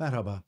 Merhaba.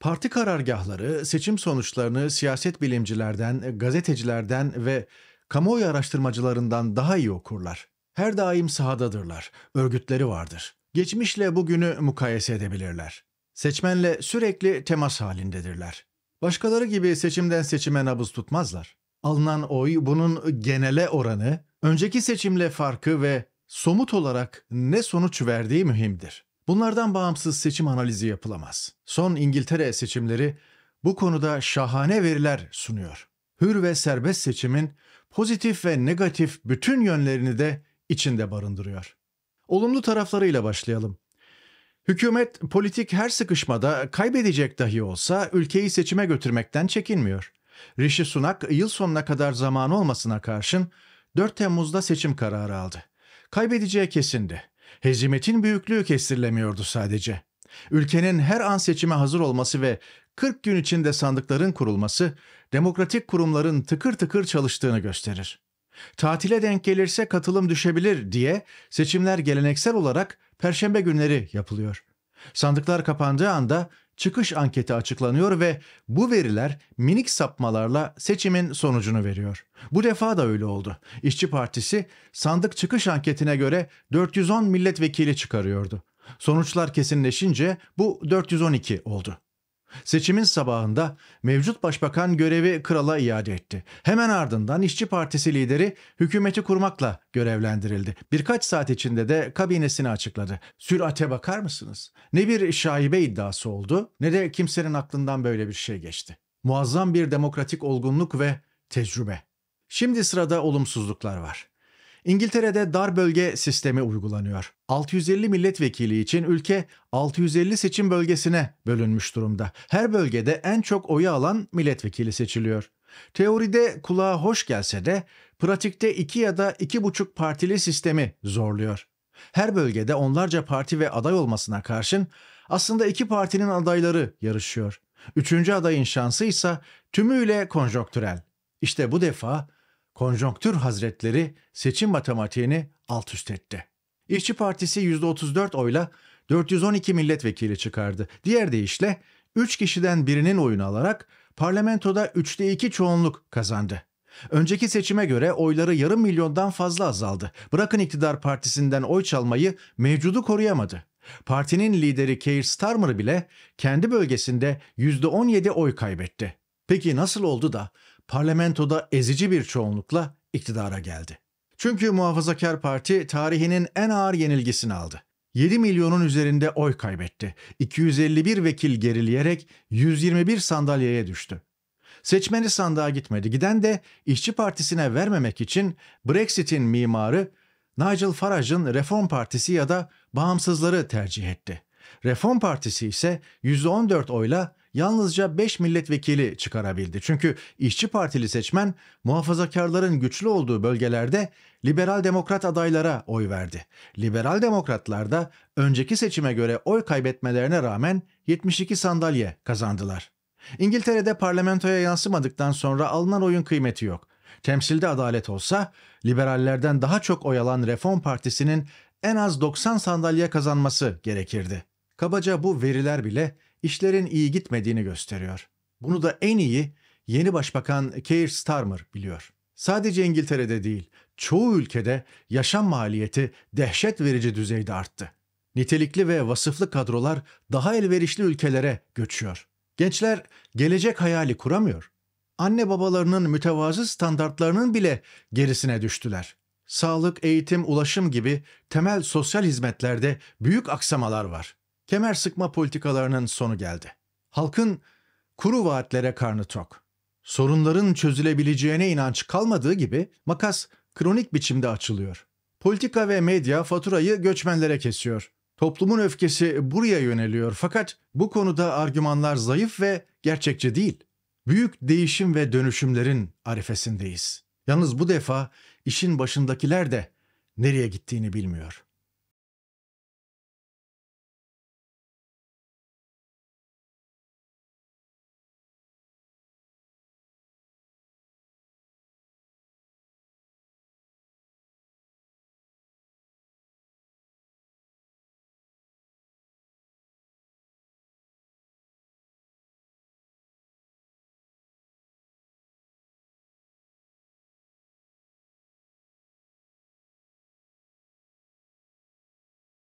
Parti karargahları seçim sonuçlarını siyaset bilimcilerden, gazetecilerden ve kamuoyu araştırmacılarından daha iyi okurlar. Her daim sahadadırlar, örgütleri vardır. Geçmişle bugünü mukayese edebilirler. Seçmenle sürekli temas halindedirler. Başkaları gibi seçimden seçime nabız tutmazlar. Alınan oy bunun genele oranı, önceki seçimle farkı ve somut olarak ne sonuç verdiği mühimdir. Bunlardan bağımsız seçim analizi yapılamaz. Son İngiltere seçimleri bu konuda şahane veriler sunuyor. Hür ve serbest seçimin pozitif ve negatif bütün yönlerini de içinde barındırıyor. Olumlu taraflarıyla başlayalım. Hükümet politik her sıkışmada kaybedecek dahi olsa ülkeyi seçime götürmekten çekinmiyor. Rishi Sunak yıl sonuna kadar zaman olmasına karşın 4 Temmuz'da seçim kararı aldı. Kaybedeceği kesindi. Hezimetin büyüklüğü kestirilemiyordu sadece. Ülkenin her an seçime hazır olması ve 40 gün içinde sandıkların kurulması, demokratik kurumların tıkır tıkır çalıştığını gösterir. Tatile denk gelirse katılım düşebilir diye seçimler geleneksel olarak perşembe günleri yapılıyor. Sandıklar kapandığı anda çıkış anketi açıklanıyor ve bu veriler minik sapmalarla seçimin sonucunu veriyor. Bu defa da öyle oldu. İşçi Partisi sandık çıkış anketine göre 410 milletvekili çıkarıyordu. Sonuçlar kesinleşince bu 412 oldu. Seçimin sabahında mevcut başbakan görevi krala iade etti. Hemen ardından İşçi Partisi lideri hükümeti kurmakla görevlendirildi. Birkaç saat içinde de kabinesini açıkladı. Sürate bakar mısınız? Ne bir şaibe iddiası oldu ne de kimsenin aklından böyle bir şey geçti. Muazzam bir demokratik olgunluk ve tecrübe. Şimdi sırada olumsuzluklar var. İngiltere'de dar bölge sistemi uygulanıyor. 650 milletvekili için ülke 650 seçim bölgesine bölünmüş durumda. Her bölgede en çok oyu alan milletvekili seçiliyor. Teoride kulağa hoş gelse de pratikte iki ya da iki buçuk partili sistemi zorluyor. Her bölgede onlarca parti ve aday olmasına karşın aslında iki partinin adayları yarışıyor. Üçüncü adayın şansı ise tümüyle konjonktürel. İşte bu defa konjonktür hazretleri seçim matematiğini alt üst etti. İşçi Partisi %34 oyla 412 milletvekili çıkardı. Diğer deyişle 3 kişiden birinin oyunu alarak parlamentoda 3'te 2 çoğunluk kazandı. Önceki seçime göre oyları yarım milyondan fazla azaldı. Bırakın iktidar partisinden oy çalmayı mevcudu koruyamadı. Partinin lideri Keir Starmer bile kendi bölgesinde %17 oy kaybetti. Peki nasıl oldu da parlamentoda ezici bir çoğunlukla iktidara geldi. Çünkü Muhafazakar Parti tarihinin en ağır yenilgisini aldı. 7 milyonun üzerinde oy kaybetti. 251 vekil gerileyerek 121 sandalyeye düştü. Seçmeni sandığa gitmedi. Giden de İşçi Partisi'ne vermemek için Brexit'in mimarı Nigel Farage'ın Reform Partisi ya da Bağımsızları tercih etti. Reform Partisi ise %14 oyla yalnızca 5 milletvekili çıkarabildi. Çünkü işçi partili seçmen muhafazakarların güçlü olduğu bölgelerde liberal demokrat adaylara oy verdi. Liberal demokratlar da önceki seçime göre oy kaybetmelerine rağmen 72 sandalye kazandılar. İngiltere'de parlamentoya yansımadıktan sonra alınan oyun kıymeti yok. Temsilde adalet olsa liberallerden daha çok oy alan Reform Partisi'nin en az 90 sandalye kazanması gerekirdi. Kabaca bu veriler bile işlerin iyi gitmediğini gösteriyor. Bunu da en iyi yeni başbakan Keir Starmer biliyor. Sadece İngiltere'de değil, çoğu ülkede yaşam maliyeti dehşet verici düzeyde arttı. Nitelikli ve vasıflı kadrolar daha elverişli ülkelere göçüyor. Gençler gelecek hayali kuramıyor. Anne babalarının mütevazı standartlarının bile gerisine düştüler. Sağlık, eğitim, ulaşım gibi temel sosyal hizmetlerde büyük aksamalar var kemer sıkma politikalarının sonu geldi. Halkın kuru vaatlere karnı tok. Sorunların çözülebileceğine inanç kalmadığı gibi makas kronik biçimde açılıyor. Politika ve medya faturayı göçmenlere kesiyor. Toplumun öfkesi buraya yöneliyor fakat bu konuda argümanlar zayıf ve gerçekçi değil. Büyük değişim ve dönüşümlerin arifesindeyiz. Yalnız bu defa işin başındakiler de nereye gittiğini bilmiyor.''